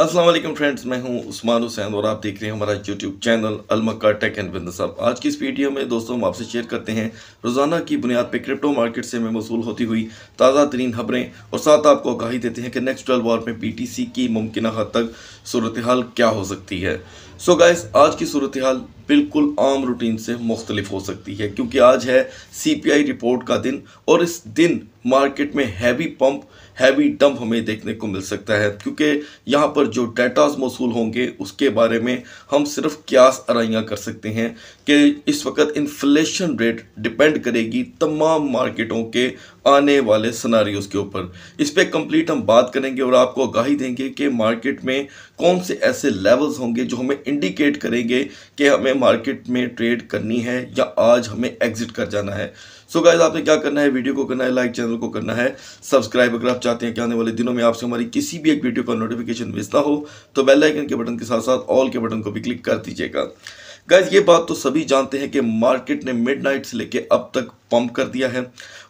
अस्सलाम वालेकुम फ्रेंड्स मैं हूं उस्मान हुसैन और आप देख रहे हैं हमारा यूट्यूब चैनल अलमक्का टेक एंड बिजनेस अब आज की इस वीडियो में दोस्तों हम आपसे शेयर करते हैं रोज़ाना की बुनियाद पर क्रिप्टो मार्केट से हमें मौसू होती हुई ताज़ा तरीन खबरें और साथ आपको आगाही देते हैं कि नेक्स्ट ट्वेल्व वार में पी की मुमकिन हद तक सूरत हाल क्या हो सकती है सो so गाइस आज की सूरत हाल बिल्कुल आम रूटीन से मुख्तलिफ हो सकती है क्योंकि आज है सीपीआई रिपोर्ट का दिन और इस दिन मार्केट में हैवी पंप हैवी डंप हमें देखने को मिल सकता है क्योंकि यहाँ पर जो डाटाज मौसू होंगे उसके बारे में हम सिर्फ क्यास आरइयाँ कर सकते हैं कि इस वक्त इन्फ्लेशन रेट डिपेंड करेगी तमाम मार्केटों के आने वाले सिनारियों के ऊपर इस पर कंप्लीट हम बात करेंगे और आपको आगाही देंगे कि मार्केट में कौन से ऐसे लेवल्स होंगे जो हमें इंडिकेट करेंगे कि हमें मार्केट में ट्रेड करनी है या आज हमें एग्जिट कर जाना है सो so गाइज आपने क्या करना है वीडियो को करना है लाइक चैनल को करना है सब्सक्राइब अगर आप चाहते हैं कि आने वाले दिनों में आपसे हमारी किसी भी एक वीडियो का नोटिफिकेशन मिस ना हो तो बेल आइकन के बटन के साथ साथ ऑल के बटन को भी क्लिक कर दीजिएगा गाइज ये बात तो सभी जानते हैं कि मार्केट ने मिडनाइट से लेके अब तक पंप कर दिया है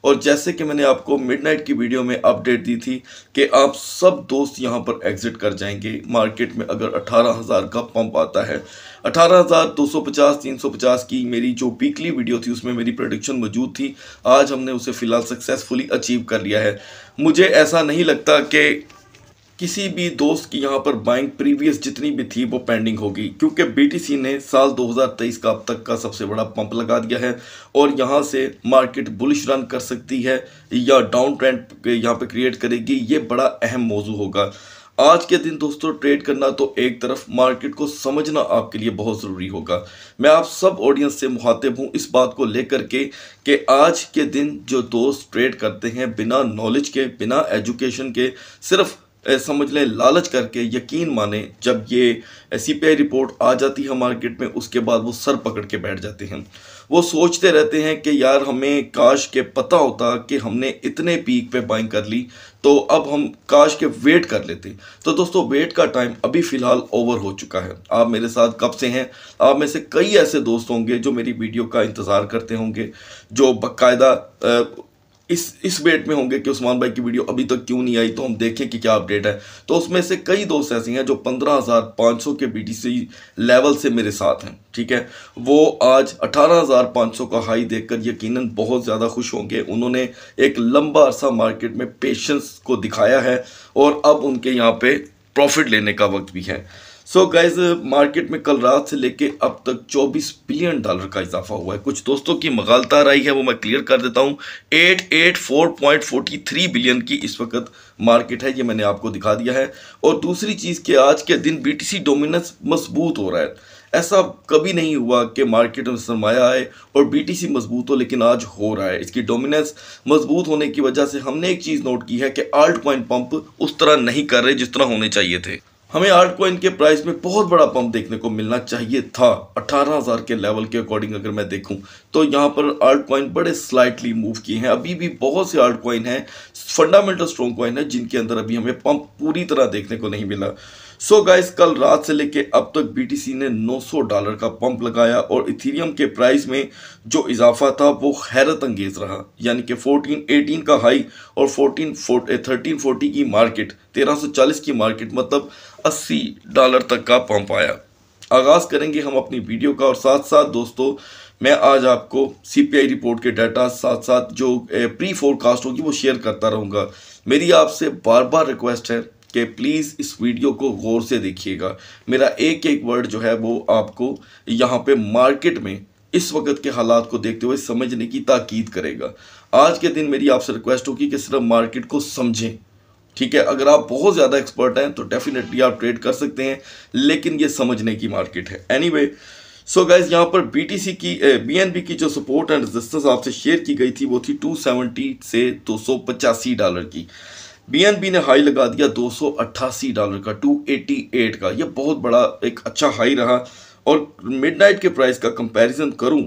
और जैसे कि मैंने आपको मिडनाइट की वीडियो में अपडेट दी थी कि आप सब दोस्त यहाँ पर एग्जिट कर जाएंगे मार्केट में अगर 18000 हज़ार का पंप आता है अठारह हज़ार दो सौ पचास तीन सौ पचास की मेरी जो वीकली वीडियो थी उसमें मेरी प्रोडिक्शन मौजूद थी आज हमने उसे फ़िलहाल सक्सेसफुली अचीव कर लिया है मुझे ऐसा नहीं लगता कि किसी भी दोस्त की यहाँ पर बाइंग प्रीवियस जितनी भी थी वो पेंडिंग होगी क्योंकि बीटीसी ने साल 2023 का अब तक का सबसे बड़ा पंप लगा दिया है और यहाँ से मार्केट बुलिश रन कर सकती है या डाउन ट्रेंड यहाँ पे क्रिएट करेगी ये बड़ा अहम मौजू होगा आज के दिन दोस्तों ट्रेड करना तो एक तरफ मार्केट को समझना आपके लिए बहुत ज़रूरी होगा मैं आप सब ऑडियंस से मुखातिब हूँ इस बात को लेकर के कि आज के दिन जो दोस्त ट्रेड करते हैं बिना नॉलेज के बिना एजुकेशन के सिर्फ समझ लें लालच करके यकीन माने जब ये सी पी रिपोर्ट आ जाती है मार्केट में उसके बाद वो सर पकड़ के बैठ जाते हैं वो सोचते रहते हैं कि यार हमें काश के पता होता कि हमने इतने पीक पे बाइंग कर ली तो अब हम काश के वेट कर लेते तो दोस्तों वेट का टाइम अभी फ़िलहाल ओवर हो चुका है आप मेरे साथ कब से हैं आप में से कई ऐसे दोस्त होंगे जो मेरी वीडियो का इंतज़ार करते होंगे जो बाकायदा इस इस वेट में होंगे कि उस्मान भाई की वीडियो अभी तक क्यों नहीं आई तो हम देखें कि क्या अपडेट है तो उसमें से कई दोस्त ऐसे हैं जो पंद्रह हज़ार पाँच सौ के बी लेवल से मेरे साथ हैं ठीक है वो आज अठारह हज़ार पाँच सौ का हाई देखकर यकीनन बहुत ज़्यादा खुश होंगे उन्होंने एक लंबा अरसा मार्केट में पेशेंस को दिखाया है और अब उनके यहाँ पर प्रॉफिट लेने का वक्त भी है सो गाइज मार्केट में कल रात से लेके अब तक 24 बिलियन डॉलर का इजाफा हुआ है कुछ दोस्तों की मगालता आई है वो मैं क्लियर कर देता हूँ 884.43 बिलियन की इस वक्त मार्केट है ये मैंने आपको दिखा दिया है और दूसरी चीज़ कि आज के दिन बीटीसी डोमिनेंस मजबूत हो रहा है ऐसा कभी नहीं हुआ कि मार्केट में सरमाया आए और बीटीसी मजबूत हो लेकिन आज हो रहा है इसकी डोमिनेंस मजबूत होने की वजह से हमने एक चीज़ नोट की है कि आल्ट पॉइंट पंप उस तरह नहीं कर रहे जिस तरह होने चाहिए थे हमें आर्ट कॉइन के प्राइस में बहुत बड़ा पंप देखने को मिलना चाहिए था 18,000 के लेवल के अकॉर्डिंग अगर मैं देखूं तो यहाँ पर आर्ट कॉइन बड़े स्लाइटली मूव किए हैं अभी भी बहुत से आर्ट कॉइन हैं फंडामेंटल स्ट्रॉन्ग कॉइन है जिनके अंदर अभी हमें पंप पूरी तरह देखने को नहीं मिला सो गाइस कल रात से लेके अब तक बीटीसी ने 900 डॉलर का पंप लगाया और इथेरियम के प्राइस में जो इजाफा था वो हैरत अंगेज रहा यानी कि 1418 का हाई और 14 थर्टीन eh, की मार्केट 1340 की मार्केट मतलब 80 डॉलर तक का पंप आया आगाज़ करेंगे हम अपनी वीडियो का और साथ साथ दोस्तों मैं आज आपको सीपीआई रिपोर्ट के डाटा साथ साथ जो प्री eh, फोरकास्ट होगी वो शेयर करता रहूँगा मेरी आपसे बार बार रिक्वेस्ट है कि प्लीज़ इस वीडियो को गौर से देखिएगा मेरा एक एक वर्ड जो है वो आपको यहाँ पे मार्केट में इस वक्त के हालात को देखते हुए समझने की ताकीद करेगा आज के दिन मेरी आपसे रिक्वेस्ट होगी कि सिर्फ मार्केट को समझें ठीक है अगर आप बहुत ज़्यादा एक्सपर्ट हैं तो डेफिनेटली आप ट्रेड कर सकते हैं लेकिन ये समझने की मार्केट है एनी anyway, सो so यहाँ पर BTC की BNB की जो सपोर्ट एंड रेजिस्टेंस आपसे शेयर की गई थी वो थी 270 से दो डॉलर की बीएनबी ने हाई लगा दिया 288 डॉलर का 288 का ये बहुत बड़ा एक अच्छा हाई रहा और मिडनाइट के प्राइस का कंपैरिजन करूं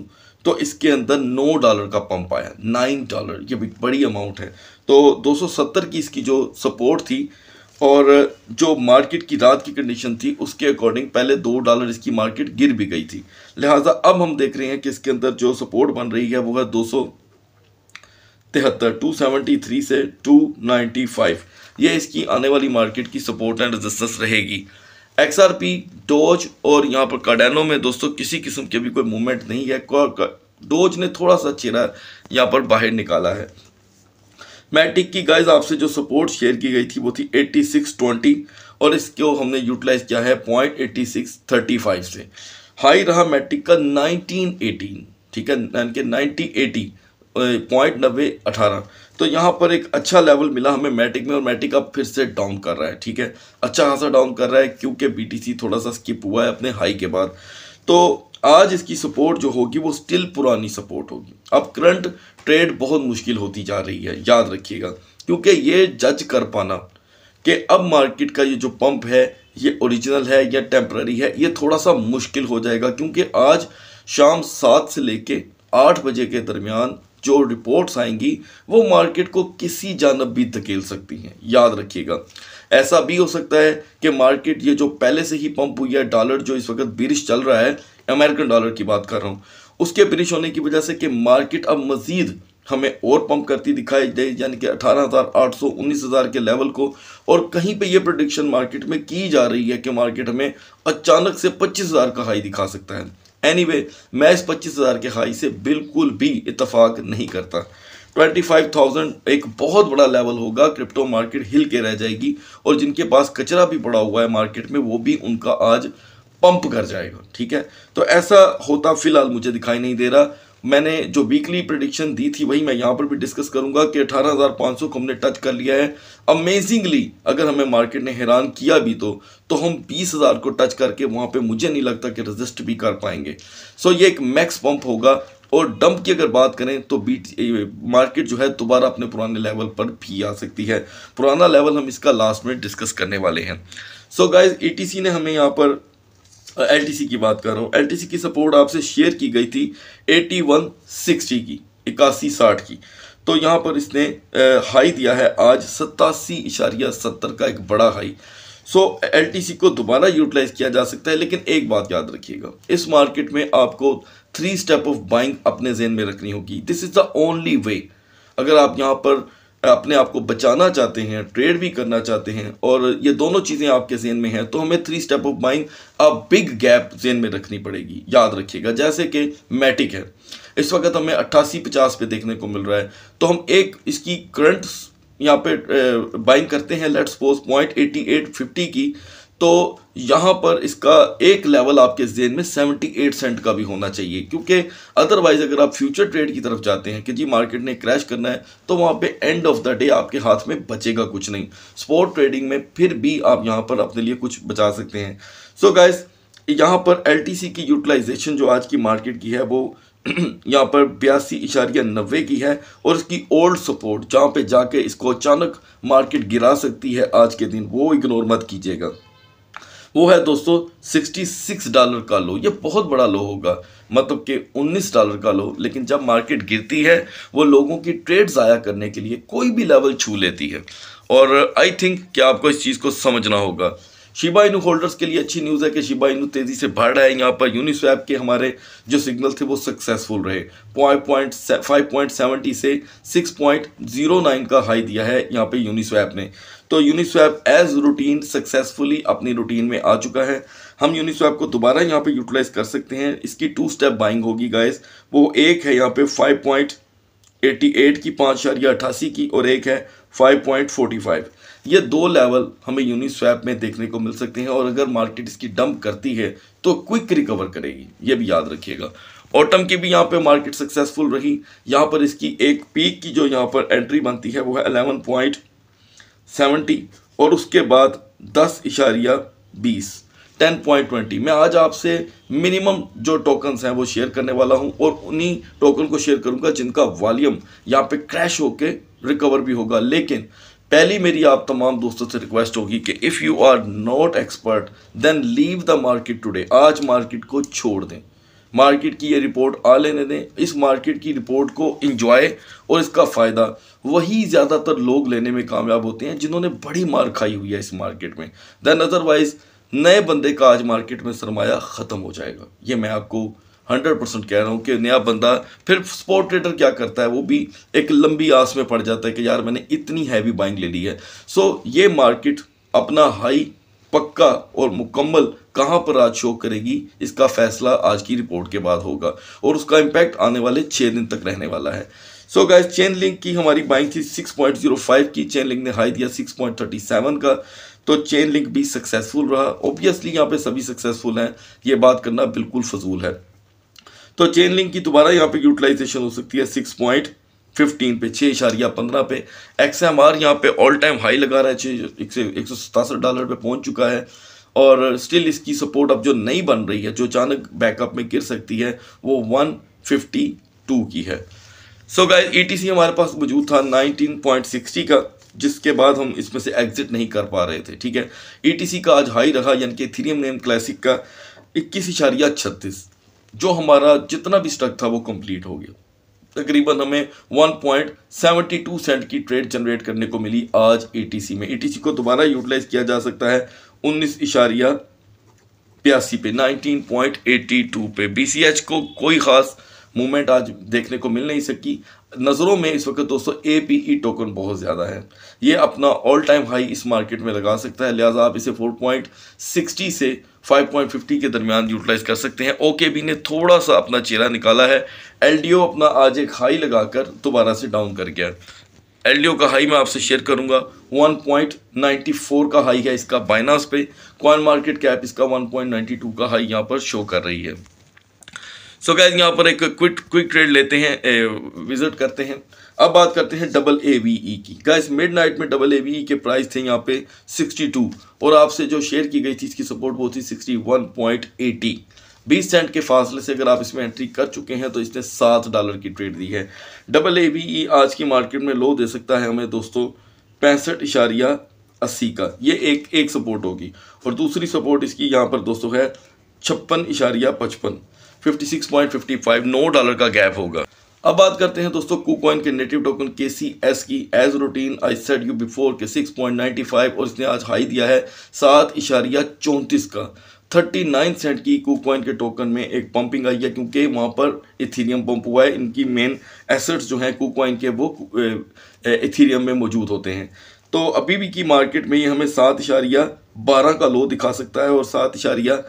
तो इसके अंदर नौ डॉलर का पंप आया नाइन डॉलर ये भी बड़ी अमाउंट है तो 270 की इसकी जो सपोर्ट थी और जो मार्केट की रात की कंडीशन थी उसके अकॉर्डिंग पहले दो डॉलर इसकी मार्केट गिर भी गई थी लिहाजा अब हम देख रहे हैं कि इसके अंदर जो सपोर्ट बन रही है वो है दो तिहत्तर टू सेवेंटी थ्री से टू नाइन्टी फाइव ये इसकी आने वाली मार्केट की सपोर्ट एंड रजिस्टेंस रहेगी एक्स आर पी डोज और यहाँ पर कार्डेनो में दोस्तों किसी किस्म के भी कोई मूवमेंट नहीं है डोज ने थोड़ा सा चेहरा यहाँ पर बाहर निकाला है मैटिक की गाइज आपसे जो सपोर्ट शेयर की गई थी वो थी 8620 और इसको हमने यूटिलाइज किया है पॉइंट एट्टी से हाई रहा मैट्रिक का 1918 ठीक है यानी कि पॉइंट नब्बे अठारह तो यहाँ पर एक अच्छा लेवल मिला हमें मैटिक में और मैटिक अब फिर से डाउन कर रहा है ठीक है अच्छा खासा डाउन कर रहा है क्योंकि बीटीसी थोड़ा सा स्किप हुआ है अपने हाई के बाद तो आज इसकी सपोर्ट जो होगी वो स्टिल पुरानी सपोर्ट होगी अब करंट ट्रेड बहुत मुश्किल होती जा रही है याद रखिएगा क्योंकि ये जज कर पाना कि अब मार्केट का ये जो पंप है ये ओरिजिनल है या टेम्प्ररी है ये थोड़ा सा मुश्किल हो जाएगा क्योंकि आज शाम सात से लेके आठ बजे के दरमियान जो रिपोर्ट्स आएंगी वो मार्केट को किसी जानब भी धकेल सकती हैं याद रखिएगा ऐसा भी हो सकता है कि मार्केट ये जो पहले से ही पंप हुई है डॉलर जो इस वक्त बिरिश चल रहा है अमेरिकन डॉलर की बात कर रहा हूँ उसके बिरिश होने की वजह से कि मार्केट अब मज़ीद हमें और पंप करती दिखाई दे यानी कि 18,800 19,000 के लेवल को और कहीं पे ये प्रोडिक्शन मार्केट में की जा रही है कि मार्केट हमें अचानक से 25,000 का हाई दिखा सकता है एनी वे मैं इस पच्चीस हज़ार के हाई से बिल्कुल भी इतफाक नहीं करता ट्वेंटी फाइव थाउजेंड एक बहुत बड़ा लेवल होगा क्रिप्टो मार्केट हिल के रह जाएगी और जिनके पास कचरा भी पड़ा हुआ है मार्केट में वो भी उनका आज पंप कर जाएगा ठीक है तो ऐसा होता फिलहाल मुझे दिखाई नहीं दे रहा मैंने जो वीकली प्रडिक्शन दी थी वही मैं यहाँ पर भी डिस्कस करूंगा कि 18,500 को हमने टच कर लिया है अमेजिंगली अगर हमें मार्केट ने हैरान किया भी तो तो हम 20,000 को टच करके वहाँ पे मुझे नहीं लगता कि रजिस्ट भी कर पाएंगे सो ये एक मैक्स पंप होगा और डंप की अगर बात करें तो बीट मार्केट जो है दोबारा अपने पुराने लेवल पर भी आ सकती है पुराना लेवल हम इसका लास्ट में डिस्कस करने वाले हैं सो गाइज ए ने हमें यहाँ पर एल की बात कर रहा हूँ एल की सपोर्ट आपसे शेयर की गई थी एटी वन सिक्सटी की इक्यासी साठ की तो यहाँ पर इसने हाई दिया है आज सतासी इशारिया सत्तर का एक बड़ा हाई सो एल को दोबारा यूटिलाइज किया जा सकता है लेकिन एक बात याद रखिएगा इस मार्केट में आपको थ्री स्टेप ऑफ बाइंग अपने जेन में रखनी होगी this is the only way अगर आप यहाँ पर अपने आप को बचाना चाहते हैं ट्रेड भी करना चाहते हैं और ये दोनों चीज़ें आपके जेन में हैं तो हमें three step of mind a big gap जेन में रखनी पड़ेगी याद रखिएगा जैसे कि मैटिक है इस वक्त हमें अट्ठासी पचास पे देखने को मिल रहा है तो हम एक इसकी करंट यहाँ पे बाइंग करते हैं let's suppose point eighty eight fifty की तो यहाँ पर इसका एक लेवल आपके जेन में 78 सेंट का भी होना चाहिए क्योंकि अदरवाइज अगर आप फ्यूचर ट्रेड की तरफ जाते हैं कि जी मार्केट ने क्रैश करना है तो वहाँ पे एंड ऑफ द डे आपके हाथ में बचेगा कुछ नहीं स्पोर्ट ट्रेडिंग में फिर भी आप यहाँ पर अपने लिए कुछ बचा सकते हैं सो so गाइज यहाँ पर एल की यूटिलाइजेशन जो आज की मार्केट की है वो यहाँ पर बयासी इशारिया नब्बे की है और इसकी ओल्ड सपोर्ट जहाँ पे जाके इसको अचानक मार्केट गिरा सकती है आज के दिन वो इग्नोर मत कीजिएगा वो है दोस्तों 66 डॉलर का लो ये बहुत बड़ा लो होगा मतलब कि 19 डॉलर का लो लेकिन जब मार्केट गिरती है वो लोगों की ट्रेड ज़ाया करने के लिए कोई भी लेवल छू लेती है और आई थिंक कि आपको इस चीज़ को समझना होगा शिबा इनू होल्डर्स के लिए अच्छी न्यूज़ है कि शिबा इनू तेज़ी से बढ़ रहा है यहाँ पर यूनिस्वैप के हमारे जो सिग्नल थे वो सक्सेसफुल रहे point point five point seventy से सिक्स पॉइंट जीरो नाइन का हाई दिया है यहाँ पे यूनिस्वैप ने तो यूनिस्वैप एज रूटीन सक्सेसफुली अपनी रूटीन में आ चुका है हम यूनिस्वैप को दोबारा यहाँ पर यूटिलाइज कर सकते हैं इसकी टू स्टेप बाइंग होगी गाइस वो एक है यहाँ पर फाइव पॉइंट एट की पाँच हजार या अठासी की और एक है फाइव पॉइंट फाइव ये दो लेवल हमें यूनिस्वैप में देखने को मिल सकते हैं और अगर मार्केट इसकी डंप करती है तो क्विक रिकवर करेगी ये भी याद रखिएगा ऑटम की भी यहाँ पे मार्केट सक्सेसफुल रही यहाँ पर इसकी एक पीक की जो यहाँ पर एंट्री बनती है वो है अलेवन पॉइंट सेवेंटी और उसके बाद दस इशारिया बीस टेन पॉइंट ट्वेंटी मैं आज आपसे मिनिमम जो टोकन्स हैं वो शेयर करने वाला हूँ और उन्हीं टोकन को शेयर करूँगा जिनका वॉलीम यहाँ पर क्रैश होकर रिकवर भी होगा लेकिन पहली मेरी आप तमाम दोस्तों से रिक्वेस्ट होगी कि if you are not expert then leave the market today आज मार्केट को छोड़ दें मार्केट की ये रिपोर्ट आ लेने दें इस मार्केट की रिपोर्ट को इंजॉय और इसका फ़ायदा वही ज़्यादातर लोग लेने में कामयाब होते हैं जिन्होंने बड़ी मार खाई हुई है इस मार्केट में दैन अदरवाइज़ नए बंदे का आज मार्केट में सरमाया ख़त्म हो जाएगा ये मैं आपको हंड्रेड परसेंट कह रहा हूँ कि नया बंदा फिर स्पोर्ट ट्रेडर क्या करता है वो भी एक लंबी आस में पड़ जाता है कि यार मैंने इतनी हैवी बाइंग ले ली है सो so, ये मार्केट अपना हाई पक्का और मुकम्मल कहाँ पर आज शो करेगी इसका फैसला आज की रिपोर्ट के बाद होगा और उसका इम्पैक्ट आने वाले छः दिन तक रहने वाला है सो गाइस चेन लिंक की हमारी बाइंग थी 6.05 की चेन लिंक ने हाई दिया 6.37 का तो चेन लिंक भी सक्सेसफुल रहा ऑब्वियसली यहाँ पे सभी सक्सेसफुल हैं ये बात करना बिल्कुल फजूल है तो चेन लिंक की दोबारा यहाँ पे यूटिलाइजेशन हो सकती है सिक्स पॉइंट फिफ्टीन पे छः इशारिया पंद्रह पे एक्स एम आर यहाँ पे ऑल टाइम हाई लगा रहा है छः एक सौ सतासठ डॉलर पे पहुँच चुका है और स्टिल इसकी सपोर्ट अब जो नई बन रही है जो अचानक बैकअप में गिर सकती है वो वन फिफ्टी टू की है सो गाय ई टी सी हमारे पास मौजूद था नाइनटीन पॉइंट सिक्सटी का जिसके बाद हम इसमें से एग्जिट नहीं कर पा रहे थे ठीक है ई टी सी का आज हाई रहा यानी कि थीरियम नेम क्लासिक का इक्कीस इशारिया छत्तीस जो हमारा जितना भी स्टक था वो कंप्लीट हो गया तकरीबन हमें 1.72 सेंट की ट्रेड जनरेट करने को मिली आज एटीसी में एटीसी को दोबारा यूटिलाइज किया जा सकता है उन्नीस इशारिया बयासी पे 19.82 पे बीसीएच को कोई ख़ास मूवमेंट आज देखने को मिल नहीं सकी नज़रों में इस वक्त दोस्तों ए पी ई टोकन बहुत ज़्यादा है ये अपना ऑल टाइम हाई इस मार्केट में लगा सकता है लिहाजा आप इसे 4.60 से 5.50 के दरमियान यूटिलाइज कर सकते हैं ओके बी ने थोड़ा सा अपना चेहरा निकाला है एलडीओ अपना आज एक हाई लगाकर दोबारा से डाउन कर गया एलडीओ का हाई मैं आपसे शेयर करूंगा 1.94 का हाई है इसका बाइनास पे कॉइन मार्केट कैप इसका 1.92 का हाई यहाँ पर शो कर रही है सो गैज यहाँ पर एक क्विक क्विक ट्रेड लेते हैं विजिट करते हैं अब बात करते हैं डबल ए वी ई की गैस मिड नाइट में डबल ए वी ई के प्राइस थे यहाँ पे 62 और आपसे जो शेयर की गई थी इसकी सपोर्ट वो थी 61.80 बीस सेंट के फासले से अगर आप इसमें एंट्री कर चुके हैं तो इसने सात डॉलर की ट्रेड दी है डबल ए वी ई आज की मार्केट में लो दे सकता है हमें दोस्तों पैंसठ इशारिया अस्सी का ये एक एक सपोर्ट होगी और दूसरी सपोर्ट इसकी यहाँ पर दोस्तों है छप्पन इशारिया पचपन 56.55 नौ डॉलर का गैप होगा अब बात करते हैं दोस्तों कुकॉइन के नेटिव टोकन के सी एस की as routine I said you before के 6.95 और इसने आज हाई दिया है सात इशारिया चौंतीस का 39 सेंट की कुकॉइन के टोकन में एक पंपिंग आई है क्योंकि वहाँ पर इथीरियम पंप हुआ है इनकी मेन एसेट्स जो हैं कुकॉइन के वो इथीरियम में मौजूद होते हैं तो अभी भी की मार्केट में ये हमें सात इशारिया बारह का लो दिखा सकता है और सात इशारिया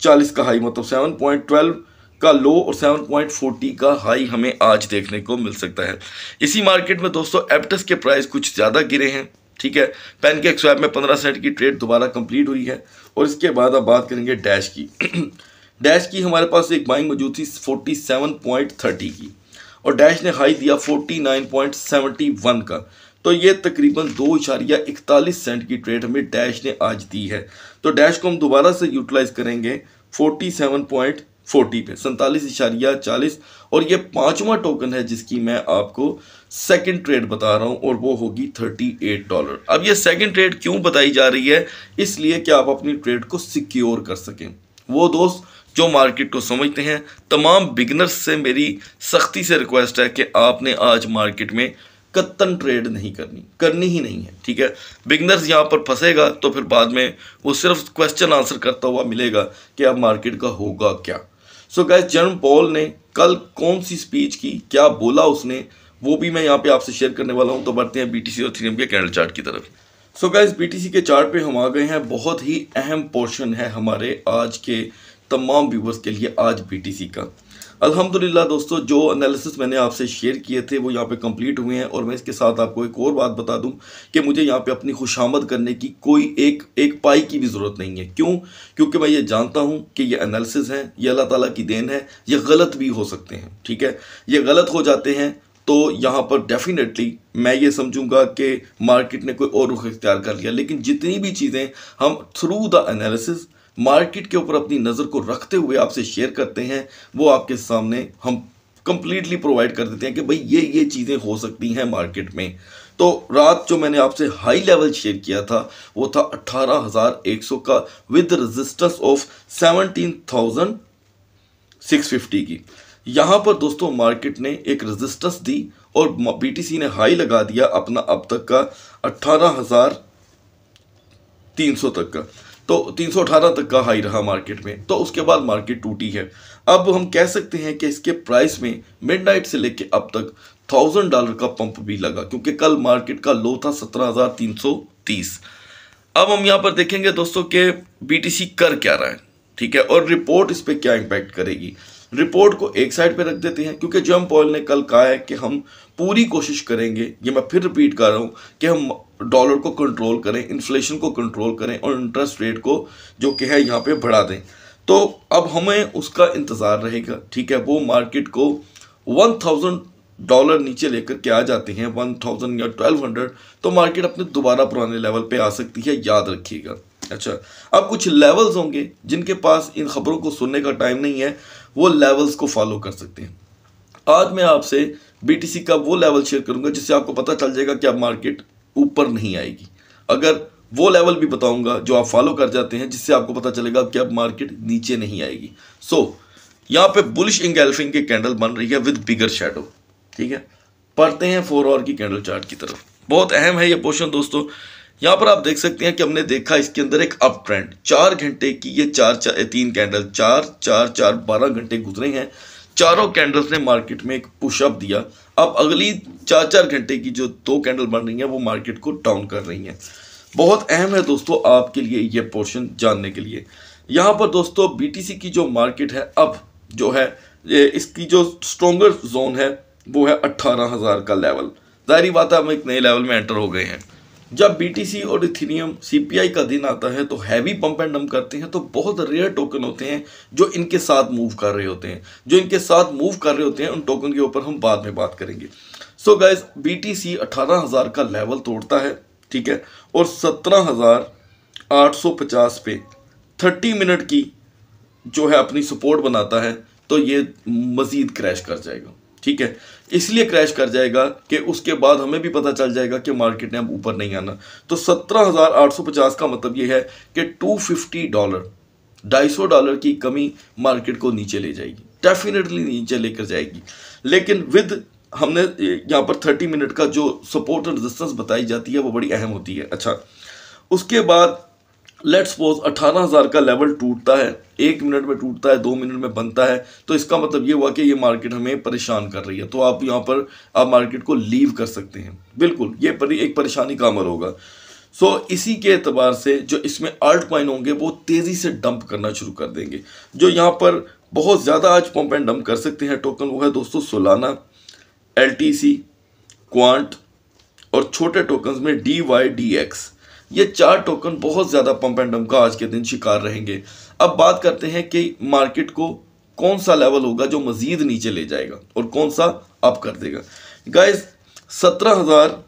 चालीस का हाई मतलब सेवन पॉइंट ट्वेल्व का लो और 7.40 का हाई हमें आज देखने को मिल सकता है इसी मार्केट में दोस्तों एप्टस के प्राइस कुछ ज़्यादा गिरे हैं ठीक है पेन के स्वैप में 15 सेंट की ट्रेड दोबारा कंप्लीट हुई है और इसके बाद अब बात करेंगे डैश की डैश की हमारे पास एक बाइंग मौजूद थी फोर्टी की और डैश ने हाई दिया फोर्टी का तो ये तकरीबन दो इशारिया इकतालीस सेंट की ट्रेड हमें डैश ने आज दी है तो डैश को हम दोबारा से यूटिलाइज करेंगे पॉइंट फोर्टी पे सैंतालीस इशारिया चालीस और ये पांचवा टोकन है जिसकी मैं आपको सेकंड ट्रेड बता रहा हूँ और वो होगी थर्टी एट डॉलर अब ये सेकंड ट्रेड क्यों बताई जा रही है इसलिए कि आप अपनी ट्रेड को सिक्योर कर सकें वो दोस्त जो मार्केट को समझते हैं तमाम बिगनर्स से मेरी सख्ती से रिक्वेस्ट है कि आपने आज मार्केट में कत्तन ट्रेड नहीं करनी करनी ही नहीं है ठीक है बिगनर्स यहाँ पर फंसेगा तो फिर बाद में वो सिर्फ क्वेश्चन आंसर करता हुआ मिलेगा कि अब मार्केट का होगा क्या सो गैस जर्म पॉल ने कल कौन सी स्पीच की क्या बोला उसने वो भी मैं यहाँ पे आपसे शेयर करने वाला हूँ तो बढ़ते हैं बीटीसी और थ्रीएम के कैंडल चार्ट की तरफ सो गैस बीटीसी के चार्ट पे हम आ गए हैं बहुत ही अहम पोर्शन है हमारे आज के तमाम व्यूवर्स के लिए आज बीटीसी का अल्हम्दुलिल्लाह दोस्तों जो एनालिसिस मैंने आपसे शेयर किए थे वो यहाँ पे कंप्लीट हुए हैं और मैं इसके साथ आपको एक और बात बता दूं कि मुझे यहाँ पे अपनी खुशामद करने की कोई एक एक पाई की भी ज़रूरत नहीं है क्यों क्योंकि मैं ये जानता हूँ कि ये एनालिसिस हैं ये अल्लाह ताला की देन है ये गलत भी हो सकते हैं ठीक है ये गलत हो जाते हैं तो यहाँ पर डेफिनेटली मैं ये समझूंगा कि मार्केट ने कोई और रुख इख्तियार कर लिया लेकिन जितनी भी चीज़ें हम थ्रू द एनालिसिस मार्केट के ऊपर अपनी नज़र को रखते हुए आपसे शेयर करते हैं वो आपके सामने हम कंप्लीटली प्रोवाइड कर देते हैं कि भाई ये ये चीज़ें हो सकती हैं मार्केट में तो रात जो मैंने आपसे हाई लेवल शेयर किया था वो था 18,100 का विद रेजिस्टेंस ऑफ 17,650 की यहाँ पर दोस्तों मार्केट ने एक रेजिस्टेंस दी और बीटीसी ने हाई लगा दिया अपना अब तक का 18,300 तक का तो 318 तक का हाई रहा मार्केट में तो उसके बाद मार्केट टूटी है अब हम कह सकते हैं कि इसके प्राइस में मिडनाइट से लेके अब तक थाउजेंड डॉलर का पंप भी लगा क्योंकि कल मार्केट का लो था सत्रह हज़ार तीन सौ तीस अब हम यहाँ पर देखेंगे दोस्तों के बी कर क्या रहा है ठीक है और रिपोर्ट इस पर क्या इम्पैक्ट करेगी रिपोर्ट को एक साइड पे रख देते हैं क्योंकि जम पॉयल ने कल कहा है कि हम पूरी कोशिश करेंगे ये मैं फिर रिपीट कर रहा हूँ कि हम डॉलर को कंट्रोल करें इन्फ्लेशन को कंट्रोल करें और इंटरेस्ट रेट को जो कि है यहाँ पे बढ़ा दें तो अब हमें उसका इंतज़ार रहेगा ठीक है वो मार्केट को वन थाउजेंड डॉलर नीचे लेकर के आ जाते हैं वन थाउजेंड या ट्वेल्व हंड्रेड तो मार्केट अपने दोबारा पुराने लेवल पे आ सकती है याद रखिएगा अच्छा अब कुछ लेवल्स होंगे जिनके पास इन खबरों को सुनने का टाइम नहीं है वो लेवल्स को फॉलो कर सकते हैं आज मैं आपसे बी का वो लेवल शेयर करूंगा जिससे आपको पता चल जाएगा कि अब मार्केट ऊपर नहीं आएगी अगर वो लेवल भी बताऊंगा जो आप फॉलो कर जाते हैं जिससे आपको पता चलेगा कि अब मार्केट नीचे नहीं आएगी सो so, यहाँ पे बुलिश इंगेल्फिंग की कैंडल बन रही है विद बिगर शेडो ठीक है पढ़ते हैं फोर आवर की कैंडल चार्ट की तरफ बहुत अहम है ये पोर्शन दोस्तों यहाँ पर आप देख सकते हैं कि हमने देखा इसके अंदर एक अप ट्रेंड चार घंटे की ये चार चार तीन कैंडल चार चार चार बारह घंटे गुजरे हैं चारों कैंडल्स ने मार्केट में एक पुशअप दिया अब अगली चार चार घंटे की जो दो कैंडल बन रही हैं वो मार्केट को डाउन कर रही हैं बहुत अहम है दोस्तों आपके लिए ये पोर्शन जानने के लिए यहाँ पर दोस्तों बी की जो मार्केट है अब जो है इसकी जो स्ट्रोंगर जोन है वो है अट्ठारह हज़ार का लेवल जाहरी बात है हम एक नए लेवल में एंटर हो गए हैं जब BTC और इथीनियम CPI का दिन आता है तो हैवी पंप एंड डम करते हैं तो बहुत रेयर टोकन होते हैं जो इनके साथ मूव कर रहे होते हैं जो इनके साथ मूव कर रहे होते हैं उन टोकन के ऊपर हम बाद में बात करेंगे so guys B T C अठारह हज़ार का लेवल तोड़ता है ठीक है और सत्रह हज़ार आठ सौ पचास पे थर्टी मिनट की जो है अपनी सपोर्ट बनाता है तो ये मज़ीद क्रैश कर जाएगा ठीक है इसलिए क्रैश कर जाएगा कि उसके बाद हमें भी पता चल जाएगा कि मार्केट ने अब ऊपर नहीं आना तो 17,850 का मतलब ये है कि 250 डॉलर 250 डॉलर की कमी मार्केट को नीचे ले जाएगी डेफिनेटली नीचे लेकर जाएगी लेकिन विद हमने यहाँ पर 30 मिनट का जो सपोर्ट और रेजिस्टेंस बताई जाती है वो बड़ी अहम होती है अच्छा उसके बाद लेट सपोज अठारह हज़ार का लेवल टूटता है एक मिनट में टूटता है दो मिनट में बनता है तो इसका मतलब ये हुआ कि ये मार्केट हमें परेशान कर रही है तो आप यहाँ पर आप मार्केट को लीव कर सकते हैं बिल्कुल ये पर, एक परेशानी का अमर होगा सो so, इसी के अतबार से जो इसमें आल्ट पॉइंट होंगे वो तेज़ी से डंप करना शुरू कर देंगे जो यहाँ पर बहुत ज़्यादा आज पम्प एंड डंप कर सकते हैं टोकन वो है दोस्तों Solana L T C Quant और छोटे टोकन्स में डी वाई डी एक्स ये चार टोकन बहुत ज़्यादा पंप एंड डम का आज के दिन शिकार रहेंगे अब बात करते हैं कि मार्केट को कौन सा लेवल होगा जो मज़ीद नीचे ले जाएगा और कौन सा अप कर देगा गाइस सत्रह हज़ार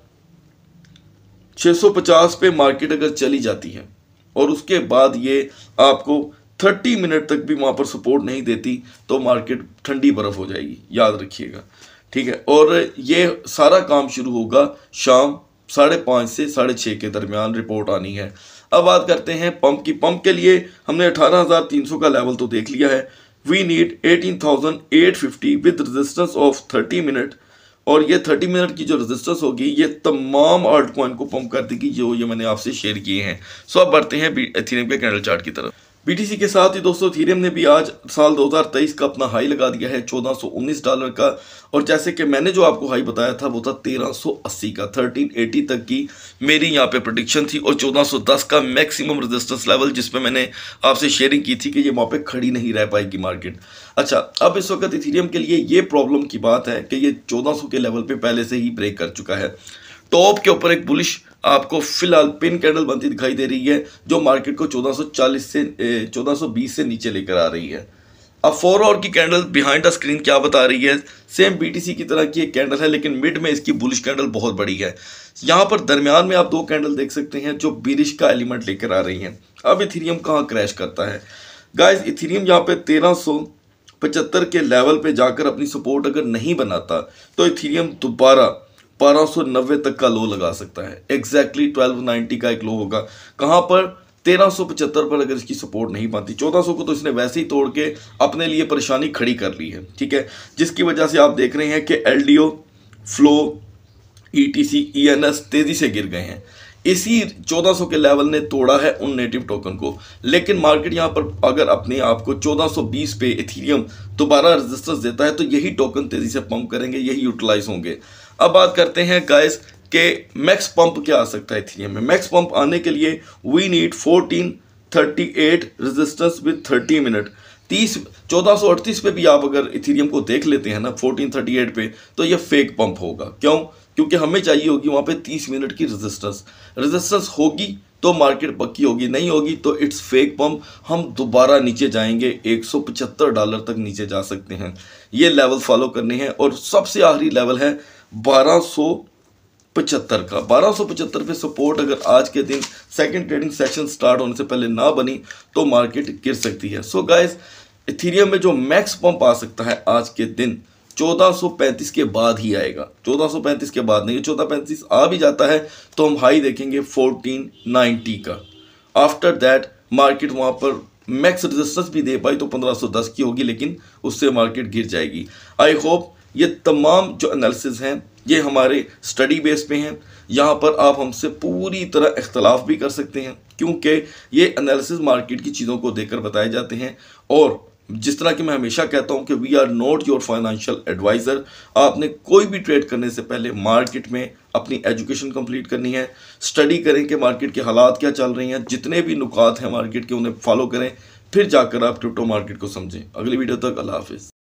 छः सौ पचास पे मार्केट अगर चली जाती है और उसके बाद ये आपको थर्टी मिनट तक भी वहाँ पर सपोर्ट नहीं देती तो मार्केट ठंडी बर्फ़ हो जाएगी याद रखिएगा ठीक है और ये सारा काम शुरू होगा शाम साढ़े पाँच से साढ़े छः के दरमियान रिपोर्ट आनी है अब बात करते हैं पंप की पंप के लिए हमने अठारह हज़ार तीन सौ का लेवल तो देख लिया है we need eighteen thousand eight fifty with resistance of thirty minute और ये थर्टी मिनट की जो रजिस्टेंस होगी ये तमाम आर्ट कॉइन को पंप कर देगी जो ये मैंने आपसे शेयर किए हैं सो अब बढ़ते हैं एथीरियम के कैंडल चार्ट की तरफ BTC के साथ ही दोस्तों थीरियम ने भी आज साल 2023 का अपना हाई लगा दिया है 1419 डॉलर का और जैसे कि मैंने जो आपको हाई बताया था वो था 1380 का 1380 तक की मेरी यहाँ पे प्रडिक्शन थी और 1410 का मैक्सिमम रेजिस्टेंस लेवल जिस पे मैंने आपसे शेयरिंग की थी कि ये वहाँ पे खड़ी नहीं रह पाएगी मार्केट अच्छा अब इस वक्त इथीरियम के लिए ये प्रॉब्लम की बात है कि ये चौदह के लेवल पर पहले से ही ब्रेक कर चुका है टॉप के ऊपर एक बुलिश आपको फिलहाल पिन कैंडल बनती दिखाई दे रही है जो मार्केट को 1440 से 1420 से नीचे लेकर आ रही है अब फोर आवर की कैंडल बिहाइंड द स्क्रीन क्या बता रही है सेम बीटीसी की तरह की एक कैंडल है लेकिन मिड में इसकी बुलिश कैंडल बहुत बड़ी है यहाँ पर दरमियान में आप दो कैंडल देख सकते हैं जो बिरिश का एलिमेंट लेकर आ रही हैं अब इथीरियम कहाँ क्रैश करता है गाइज इथीरियम यहाँ पर तेरह पचहत्तर के लेवल पे जाकर अपनी सपोर्ट अगर नहीं बनाता तो इथीरियम दोबारा 1290 तक का लो लगा सकता है एग्जैक्टली exactly 1290 का एक लो होगा कहाँ पर 1375 पर अगर इसकी सपोर्ट नहीं पाती 1400 को तो इसने वैसे ही तोड़ के अपने लिए परेशानी खड़ी कर ली है ठीक है जिसकी वजह से आप देख रहे हैं कि L flow E T C E N S तेज़ी से गिर गए हैं इसी 1400 के लेवल ने तोड़ा है उन नेटिव टोकन को लेकिन मार्केट यहाँ पर अगर अपने आप को 1420 पे इथीरियम दोबारा रजिस्टर्स देता है तो यही टोकन तेज़ी से पंप करेंगे यही यूटिलाइज होंगे अब बात करते हैं गाइस के मैक्स पंप क्या आ सकता है इथीरियम में मैक्स पंप आने के लिए we need fourteen thirty eight resistance with thirty minute तीस चौदह सौ अड़तीस पे भी आप अगर इथीरियम को देख लेते हैं ना फोर्टीन थर्टी एट पे तो ये फेक पंप होगा क्यों क्योंकि हमें चाहिए होगी वहाँ पे तीस मिनट की रजिस्टेंस रजिस्टेंस होगी तो मार्केट पक्की होगी नहीं होगी तो इट्स फेक पंप हम दोबारा नीचे जाएंगे 175 डॉलर तक नीचे जा सकते हैं ये लेवल फॉलो करने हैं और सबसे आखिरी लेवल है 1275 का 1275 पे सपोर्ट अगर आज के दिन सेकंड ट्रेडिंग सेशन स्टार्ट होने से पहले ना बनी तो मार्केट गिर सकती है सो गाइस इथीरियम में जो मैक्स पंप आ सकता है आज के दिन 1435 के बाद ही आएगा 1435 के बाद नहीं चौदह पैंतीस आ भी जाता है तो हम हाई देखेंगे 1490 का आफ्टर दैट मार्केट वहाँ पर मैक्स रेजिस्टेंस भी दे पाई तो 1510 की होगी लेकिन उससे मार्केट गिर जाएगी आई होप ये तमाम जो एनालिसिस हैं ये हमारे स्टडी बेस पे हैं यहाँ पर आप हमसे पूरी तरह इख्तलाफ भी कर सकते हैं क्योंकि ये एनालिसिस मार्केट की चीज़ों को देकर बताए जाते हैं और जिस तरह की मैं हमेशा कहता हूँ कि we are not your financial advisor आपने कोई भी ट्रेड करने से पहले मार्केट में अपनी एजुकेशन कंप्लीट करनी है स्टडी करें कि मार्केट के हालात क्या चल रही हैं जितने भी नुकात हैं मार्केट के उन्हें फॉलो करें फिर जाकर आप क्रिप्टो मार्केट को समझें अगली वीडियो तक अल्लाह हाफिज़